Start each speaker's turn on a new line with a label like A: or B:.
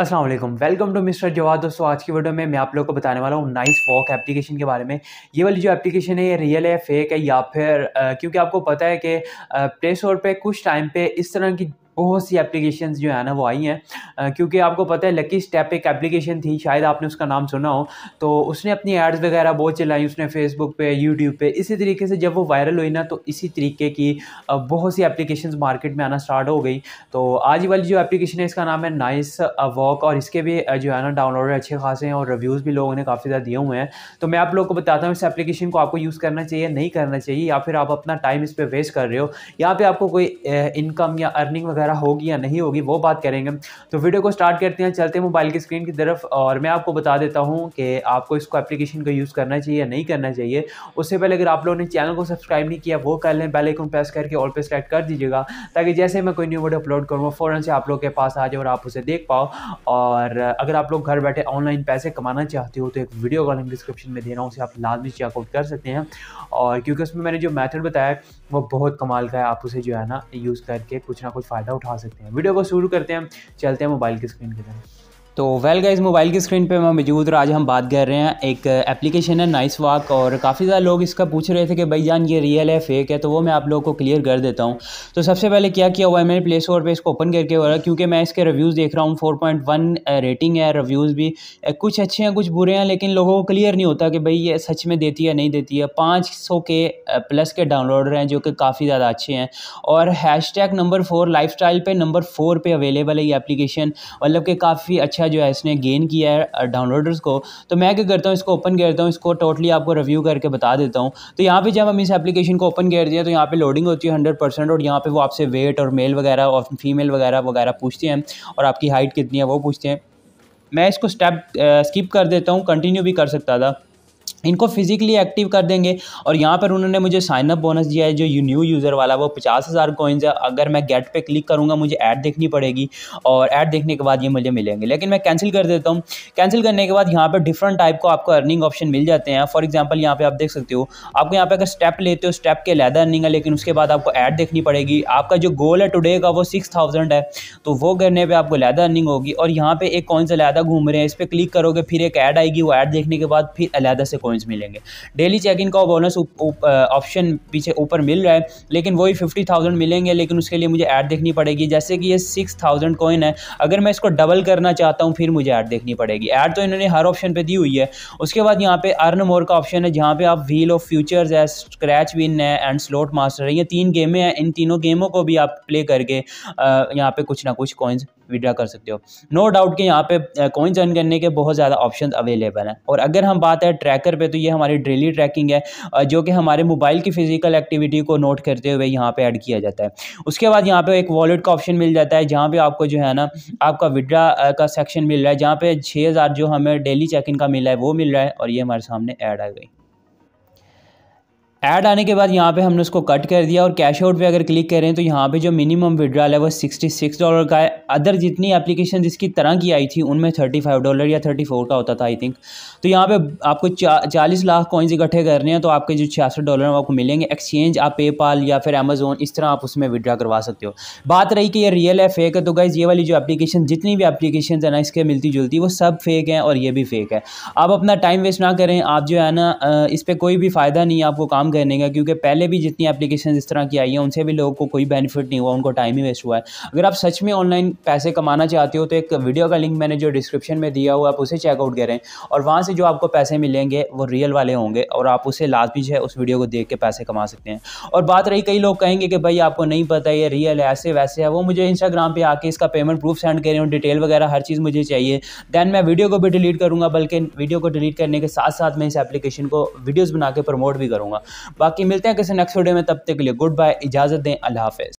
A: Aslam welcome to mister जवाब दोस्तों आज की वीडियो में मैं आप लोगों को बताने वाला हूँ नाइस वॉक एप्लीकेशन के बारे में ये वाली जो एप्लीकेशन है ये रियल है फेक है या फिर आ, क्योंकि आपको पता है कि प्ले स्टोर पर कुछ टाइम पे इस तरह की बहुत सी एप्लीकेशन जो है ना वो आई हैं क्योंकि आपको पता है लकी स्टेप एक एप्लीकेशन थी शायद आपने उसका नाम सुना हो तो उसने अपनी एड्स वगैरह बहुत चलाई उसने फेसबुक पे यूट्यूब पे इसी तरीके से जब वो वायरल हुई ना तो इसी तरीके की बहुत सी एप्लीकेशन मार्केट में आना स्टार्ट हो गई तो आज वाली जो एप्लीकेशन है इसका नाम है नाइस वॉक और इसके भी जो है ना डाउनलोड अच्छे खासे हैं और रिव्यूज़ भी लोगों ने काफ़ी ज़्यादा दिए हुए हैं तो मैं आप लोग को बताता हूँ इस एप्लीकेशन को आपको यूज़ करना चाहिए नहीं करना चाहिए या फिर आप अपना टाइम इस पर वेस्ट कर रहे हो यहाँ पर आपको कोई इनकम या अर्निंग वगैरह वगैरह होगी या नहीं होगी वो बात करेंगे तो वीडियो को स्टार्ट करते हैं चलते हैं मोबाइल की स्क्रीन की तरफ और मैं आपको बता देता हूँ कि आपको इसको एप्लीकेशन का यूज़ करना चाहिए या नहीं करना चाहिए उससे पहले अगर आप लोगों ने चैनल को सब्सक्राइब नहीं किया वो कर लें बेल प्रेस करके ऑल पे सेलेक्ट कर दीजिएगा ताकि जैसे मैं कोई न्यू वीडियो अपलोड करूँ फ़ौरन से आप लोग के पास आ जाए और आप उसे देख पाओ और अगर आप लोग घर बैठे ऑनलाइन पैसे कमाना चाहते हो तो एक वीडियो का लिंक डिस्क्रिप्शन में दे रहा हूँ उसे आप लाजमी चेकआउट कर सकते हैं और क्योंकि उसमें मैंने जो मैथड बताया वो बहुत कमाल का है आप उसे जो है ना यूज़ करके कुछ ना कुछ फ़ायदा फ़ायदा उठा सकते हैं वीडियो को शुरू करते हैं चलते हैं मोबाइल की स्क्रीन की तरफ तो वेल गाइज मोबाइल की स्क्रीन पे मैं मौजूद और आज हम बात कर रहे हैं एक एप्लीकेशन है नाइस वॉक और काफ़ी ज़्यादा लोग इसका पूछ रहे थे कि भाई जान ये रियल है फेक है तो वो मैं आप लोगों को क्लियर कर देता हूँ तो सबसे पहले क्या किया हुआ है मैंने प्ले स्टोर पर इसको ओपन करके हुआ क्योंकि मैं इसके रिव्यूज़ देख रहा हूँ फोर पॉइंट वन रेटिंग है रिव्यूज़ भी कुछ अच्छे हैं कुछ बुरे हैं लेकिन लोगों को क्लियर नहीं होता कि भाई ये सच में देती है नहीं देती है पाँच सौ के प्लस के डाउनलोडर हैं जो कि काफ़ी ज़्यादा अच्छे हैं और hashtag number four lifestyle पर नंबर फोर पर अवेलेबल है ये एप्लीकेशन मतलब कि काफ़ी अच्छा अच्छा जो है इसने गेन किया है डाउनलोडर्स uh, को तो मैं क्या करता हूँ इसको ओपन करता हूँ इसको टोटली आपको रिव्यू करके बता देता हूँ तो यहाँ पे जब हम इस एप्लीकेशन को ओपन कर दिया तो यहाँ पे लोडिंग होती है हंड्रेड परसेंट और यहाँ पे वो आपसे वेट और मेल वगैरह और फीमेल वगैरह वगैरह पूछते हैं और आपकी हाइट कितनी है वो पूछते हैं मैं इसको स्टेप स्किप uh, कर देता हूँ कंटिन्यू भी कर सकता था इनको फिजिकली एक्टिव कर देंगे और यहाँ पर उन्होंने मुझे साइनअप बोनस दिया है जो न्यू यूज़र वाला वो पचास हज़ार कोइंस है अगर मैं गेट पे क्लिक करूँगा मुझे ऐड देखनी पड़ेगी और ऐड देखने के बाद ये मुझे मिलेंगे लेकिन मैं कैंसिल कर देता हूँ कैंसिल करने के बाद यहाँ पर डिफरेंट टाइप को आपको अर्निंग ऑप्शन मिल जाते हैं फॉर एग्जाम्पल यहाँ पर आप देख सकते हो आपको यहाँ पर अगर स्टेप लेते हो स्टेप के लहदा अर्निंग है लेकिन उसके बाद आपको ऐड देखनी पड़ेगी आपका जो गोल है टुडे का वो सिक्स थाउजेंड है तो वो करने पर आपको लहदा अर्निंग होगी और यहाँ पर एक कौन सा लहदा घूम रहे हैं इस पर क्लिक करोगे फिर एक ऐड आएगी वो ऐड देखने के बाद फिर अलहदा से कॉइन कॉइन्स मिलेंगे डेली चेक इन का बोनस ऑप्शन पीछे ऊपर मिल रहा है लेकिन वही फिफ्टी थाउजेंड मिलेंगे लेकिन उसके लिए मुझे ऐड देखनी पड़ेगी जैसे कि ये सिक्स थाउजेंड कॉइन है अगर मैं इसको डबल करना चाहता हूँ फिर मुझे ऐड देखनी पड़ेगी ऐड तो इन्होंने हर ऑप्शन पर दी हुई है उसके बाद यहाँ पे अर्न मोर का ऑप्शन है जहाँ पे आप व्हील ऑफ फ्यूचर्स है स्क्रैच विन है एंड स्लोट मास्टर है ये तीन गेमें हैं इन तीनों गेमों को भी आप प्ले करके यहाँ पे कुछ ना कुछ कॉइन्स विड्रा कर सकते हो नो डाउट कि यहाँ पे कॉइन्स अर्न करने के बहुत ज़्यादा ऑप्शन अवेलेबल हैं और अगर हम बात है ट्रैकर पे तो ये हमारी डेली ट्रैकिंग है जो कि हमारे मोबाइल की फिजिकल एक्टिविटी को नोट करते हुए यहाँ पे ऐड किया जाता है उसके बाद यहाँ पे एक वॉलेट का ऑप्शन मिल जाता है जहाँ पर आपको जो है ना आपका विड्रा का सेक्शन मिल रहा है जहाँ पे छः जो हमें डेली चेक का मिला है वो मिल रहा है और ये हमारे सामने ऐड आ गई ऐड आने के बाद यहाँ पे हमने उसको कट कर दिया और कैश आउट पे अगर क्लिक करें तो यहाँ पे जो मिनिमम विड्रॉल है वो सिक्सटी सिक्स डॉलर का है अदर जितनी एप्लीकेशन जिसकी तरह की आई थी उनमें थर्टी फाइव डॉलर या थर्टी फोर का होता था आई थिंक तो यहाँ पे आपको चा, चालीस लाख कॉइन्स इकट्ठे करने हैं तो आपके जो छियासठ डॉलर हैं आपको मिलेंगे एक्सचेंज आप पेपाल या फिर अमेजोन इस तरह आप उसमें विड्रा करवा सकते हो बात रही कि ये रियल है फेक है तो गाइज़ ये वाली जो एप्लीकेशन जितनी भी एप्लीकेशन है ना इसके मिलती जुलती वो सब फेक हैं और ये भी फेक है आप अपना टाइम वेस्ट ना करें आप जो है ना इस पर कोई भी फ़ायदा नहीं है आपको काम करने का क्योंकि पहले भी जितनी एप्लीकेशन इस तरह की आई हैं उनसे भी लोगों को कोई बेनिफिट नहीं हुआ उनको टाइम ही वेस्ट हुआ है अगर आप सच में ऑनलाइन पैसे कमाना चाहते हो तो एक वीडियो का लिंक मैंने जो डिस्क्रिप्शन में दिया हुआ आप उसे चेकआउट करें और वहाँ से जो आपको पैसे मिलेंगे वो रियल वाले होंगे और आप उसे लाजमी जो है उस वीडियो को देख के पैसे कमा सकते हैं और बात रही कई लोग कहेंगे कि भाई आपको नहीं पता ये रियल है ऐसे वैसे है वो मुझे इंस्टाग्राम पर आके इसका पेमेंट प्रूफ सेंड करें और डिटेल वगैरह हर चीज़ मुझे चाहिए दैन मैं वीडियो को भी डिलीट करूँगा बल्कि वीडियो को डिलीट करने के साथ साथ मैं इस एप्लीकेशन को वीडियोज़ बना के प्रमोट भी करूँगा बाकी मिलते हैं किसी नेक्स्ट वीडियो में तब तक के लिए गुड बाय इजाज़त दें अल्लाह हाफिज़